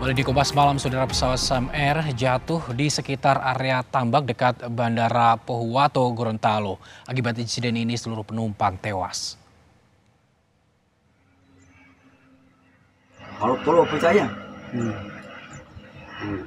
Boleh Kompas malam, saudara pesawat Sam Air jatuh di sekitar area tambak dekat Bandara Pohuwato, Gorontalo. Akibat insiden ini seluruh penumpang tewas. Kalau perlu percaya. Hmm. Hmm.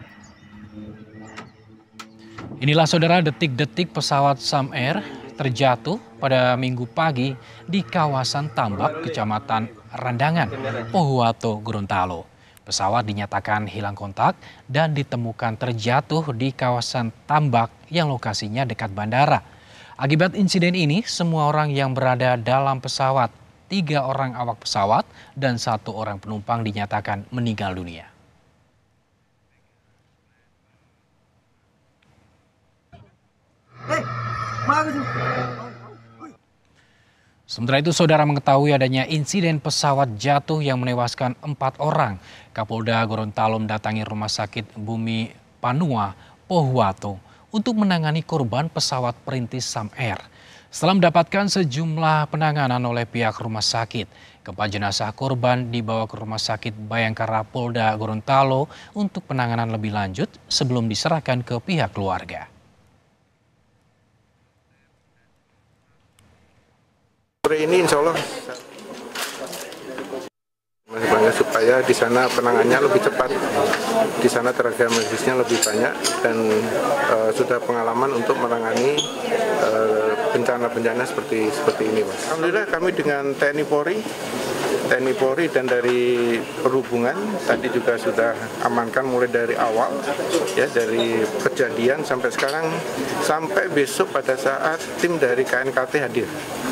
Inilah saudara detik-detik pesawat Sam Air terjatuh pada minggu pagi di kawasan Tambak, Kecamatan Randangan, Pohuwato, Gorontalo. Pesawat dinyatakan hilang kontak dan ditemukan terjatuh di kawasan tambak yang lokasinya dekat bandara. Akibat insiden ini, semua orang yang berada dalam pesawat, tiga orang awak pesawat dan satu orang penumpang dinyatakan meninggal dunia. Sementara itu, saudara mengetahui adanya insiden pesawat jatuh yang menewaskan empat orang. Kapolda Gorontalo mendatangi rumah sakit Bumi Panua, Pohuwato, untuk menangani korban pesawat perintis Sam Air. Setelah mendapatkan sejumlah penanganan oleh pihak rumah sakit, keempat jenazah korban dibawa ke rumah sakit Bayangkara Polda Gorontalo untuk penanganan lebih lanjut sebelum diserahkan ke pihak keluarga. sore ini insya Allah banyak supaya di sana penangannya lebih cepat, di sana tenaga medisnya lebih banyak dan e, sudah pengalaman untuk menangani eh, bencana-bencana seperti seperti ini, mas. Alhamdulillah kami dengan TNI Polri, TNI Polri dan dari perhubungan tadi juga sudah amankan mulai dari awal ya dari kejadian sampai sekarang sampai besok pada saat tim dari KNKT hadir.